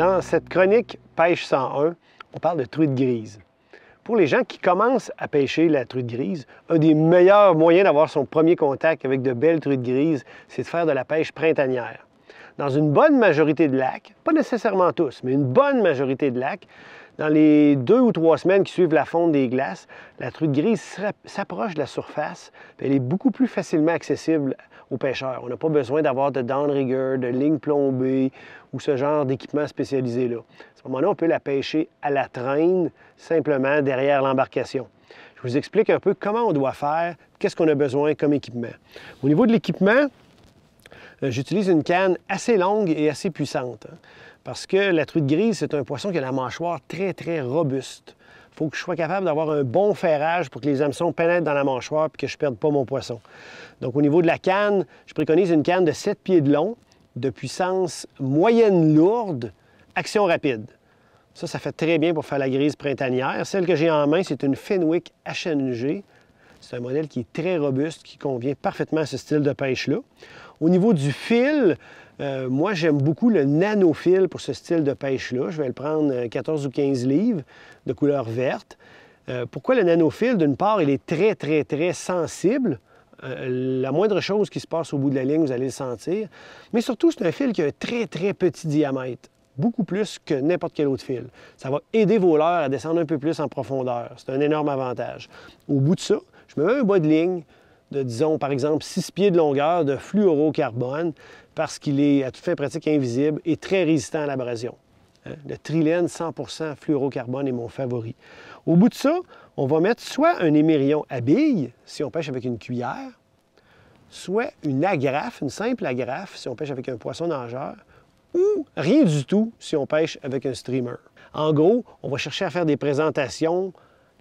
Dans cette chronique Pêche 101, on parle de truite grise. Pour les gens qui commencent à pêcher la truite grise, un des meilleurs moyens d'avoir son premier contact avec de belles truites grises, c'est de faire de la pêche printanière. Dans une bonne majorité de lacs, pas nécessairement tous, mais une bonne majorité de lacs, dans les deux ou trois semaines qui suivent la fonte des glaces, la truite grise s'approche de la surface. Elle est beaucoup plus facilement accessible on n'a pas besoin d'avoir de dents de rigueur, de ou ce genre d'équipement spécialisé-là. À ce moment-là, on peut la pêcher à la traîne, simplement derrière l'embarcation. Je vous explique un peu comment on doit faire, qu'est-ce qu'on a besoin comme équipement. Au niveau de l'équipement, euh, j'utilise une canne assez longue et assez puissante. Hein, parce que la truite grise, c'est un poisson qui a la mâchoire très, très robuste faut que je sois capable d'avoir un bon ferrage pour que les hameçons pénètrent dans la mâchoire et que je ne perde pas mon poisson. Donc, au niveau de la canne, je préconise une canne de 7 pieds de long, de puissance moyenne lourde, action rapide. Ça, ça fait très bien pour faire la grise printanière. Celle que j'ai en main, c'est une Fenwick HNG c'est un modèle qui est très robuste, qui convient parfaitement à ce style de pêche-là. Au niveau du fil, euh, moi, j'aime beaucoup le nanofil pour ce style de pêche-là. Je vais le prendre 14 euh, ou 15 livres de couleur verte. Euh, pourquoi le nanofil? D'une part, il est très, très, très sensible. la moindre chose qui se passe au bout de la ligne, vous allez le sentir. Mais surtout, c'est un fil qui a un très, très petit diamètre beaucoup plus que n'importe quel autre fil. Ça va aider vos leurres à descendre un peu plus en profondeur. C'est un énorme avantage. Au bout de ça, un bas de ligne de, disons, par exemple, 6 pieds de longueur de fluorocarbone parce qu'il est à tout fait pratique invisible et très résistant à l'abrasion. Hein, le trilène 100 fluorocarbone est mon favori. Au bout de ça, on va mettre soit un émérion à billes, si on pêche avec une cuillère, soit une agrafe, une simple agrafe, si on pêche avec un poisson nageur, ou rien du tout si on pêche avec un streamer. En gros, on va chercher à faire des présentations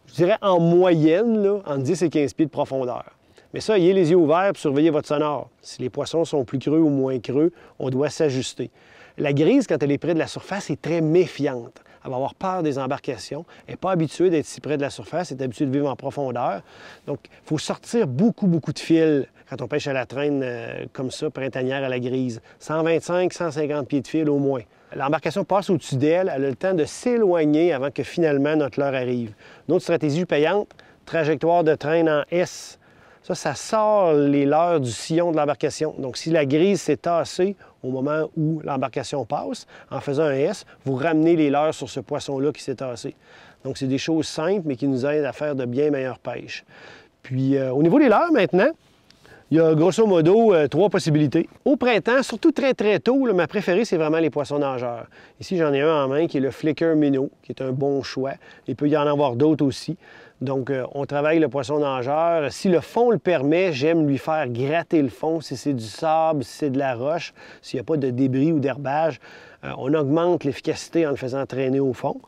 je dirais en moyenne, là, entre 10 et 15 pieds de profondeur. Mais ça, ayez les yeux ouverts et surveillez votre sonore. Si les poissons sont plus creux ou moins creux, on doit s'ajuster. La grise, quand elle est près de la surface, est très méfiante. Elle va avoir peur des embarcations. Elle n'est pas habituée d'être si près de la surface. Elle est habituée de vivre en profondeur. Donc, il faut sortir beaucoup, beaucoup de fil quand on pêche à la traîne euh, comme ça, printanière à la grise. 125, 150 pieds de fil au moins l'embarcation passe au-dessus d'elle, elle a le temps de s'éloigner avant que finalement notre leurre arrive. Notre stratégie payante, trajectoire de train en S. Ça, ça sort les leurres du sillon de l'embarcation. Donc, si la grise s'est tassée au moment où l'embarcation passe, en faisant un S, vous ramenez les leurres sur ce poisson-là qui s'est tassé. Donc, c'est des choses simples, mais qui nous aident à faire de bien meilleures pêches. Puis, euh, au niveau des leurres, maintenant, il y a grosso modo euh, trois possibilités. Au printemps, surtout très très tôt, ma préférée, c'est vraiment les poissons nageurs. Ici, j'en ai un en main qui est le Flicker Minnow, qui est un bon choix. Il peut y en avoir d'autres aussi. Donc, euh, on travaille le poisson nageur. Si le fond le permet, j'aime lui faire gratter le fond. Si c'est du sable, si c'est de la roche, s'il n'y a pas de débris ou d'herbage, euh, on augmente l'efficacité en le faisant traîner au fond.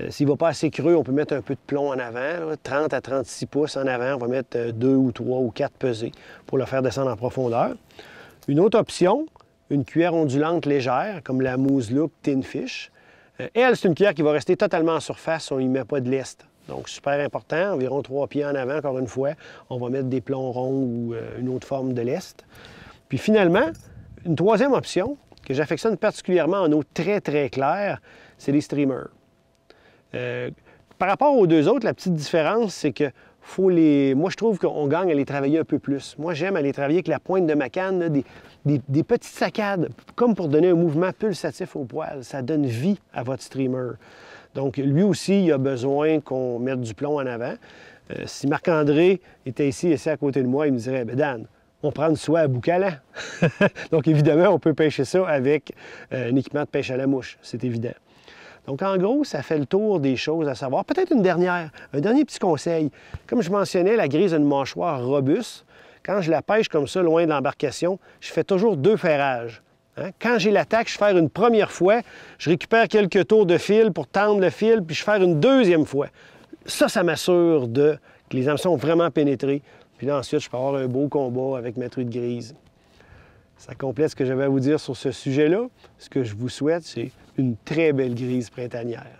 Euh, s'il ne va pas assez creux, on peut mettre un peu de plomb en avant, 30 à 36 pouces en avant. On va mettre euh, deux ou trois ou quatre pesés pour le faire descendre en profondeur. Une autre option, une cuillère ondulante légère, comme la mousse Tin Fish. et euh, elle, c'est une cuillère qui va rester totalement en surface, on y met pas de lest. Donc, super important, environ trois pieds en avant, encore une fois. On va mettre des plombs ronds ou une autre forme de lest. Puis finalement, une troisième option que j'affectionne particulièrement en eau très, très claire, c'est les streamers. Euh, par rapport aux deux autres, la petite différence, c'est que faut les... moi, je trouve qu'on gagne à les travailler un peu plus. Moi, j'aime aller travailler avec la pointe de ma canne, des, petites saccades, comme pour donner un mouvement pulsatif au poil. Ça donne vie à votre streamer. Donc, lui aussi, il a besoin qu'on mette du plomb en avant. Euh, si Marc-André était ici, assis à côté de moi, il me dirait, ben Dan, on prend une soie à boucala Donc, évidemment, on peut pêcher ça avec euh, un équipement de pêche à la mouche, c'est évident. Donc, en gros, ça fait le tour des choses à savoir. Peut-être une dernière, un dernier petit conseil. Comme je mentionnais, la grise a une mâchoire robuste. Quand je la pêche comme ça, loin de l'embarcation, je fais toujours deux ferrages. Hein. Quand j'ai l'attaque, je fais une première fois, je récupère quelques tours de fil pour tendre le fil, puis je fais une deuxième fois. Ça, ça m'assure de que les hameçons sont vraiment pénétrées. Puis là, ensuite, je peux avoir un beau combat avec ma truite grise. Ça complète ce que j'avais à vous dire sur ce sujet-là. Ce que je vous souhaite, c'est une très belle grise printanière.